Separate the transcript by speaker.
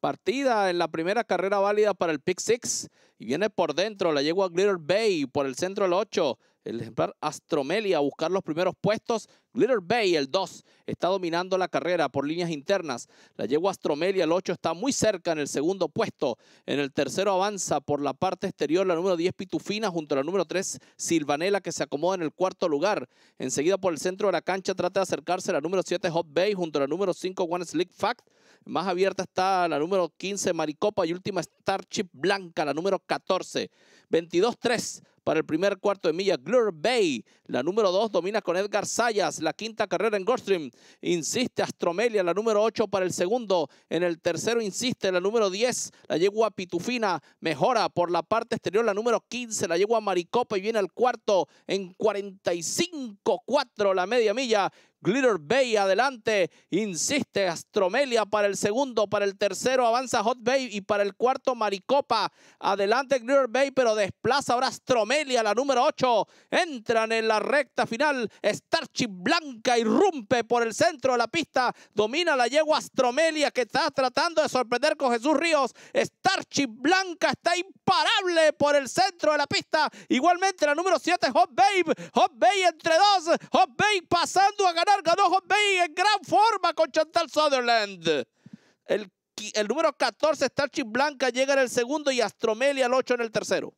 Speaker 1: Partida en la primera carrera válida para el pick six. Y viene por dentro, la yegua Glitter Bay por el centro del 8 el ejemplar Astromelia a buscar los primeros puestos. Glitter Bay, el 2, está dominando la carrera por líneas internas. La yegua Astromelia, el 8, está muy cerca en el segundo puesto. En el tercero avanza por la parte exterior la número 10 Pitufina junto a la número 3 Silvanela que se acomoda en el cuarto lugar. Enseguida por el centro de la cancha trata de acercarse la número 7 Hot Bay junto a la número 5 One Slick Fact. Más abierta está la número 15 Maricopa y última Starship Blanca, la número 14. 22-3 para el primer cuarto de milla. Glur Bay, la número dos domina con Edgar Sayas, la quinta carrera en Goldstream. Insiste Astromelia, la número 8 para el segundo. En el tercero insiste la número 10, la yegua Pitufina. Mejora por la parte exterior la número 15, la yegua Maricopa y viene al cuarto en 45-4 la media milla. Glitter Bay adelante, insiste Astromelia para el segundo, para el tercero avanza Hot Bay y para el cuarto Maricopa. Adelante Glitter Bay, pero desplaza ahora Astromelia, la número 8. Entran en la recta final, Starchi Blanca irrumpe por el centro de la pista, domina la yegua Astromelia que está tratando de sorprender con Jesús Ríos. Starchi Blanca está imparable por el centro de la pista. Igualmente la número 7 Hot Babe, Hot Bay entre dos, Hot Bay pasando a ganar ganó en gran forma con Chantal Sutherland. El, número 14, Starship Blanca, llega en el segundo y Astromelia al 8 en el tercero.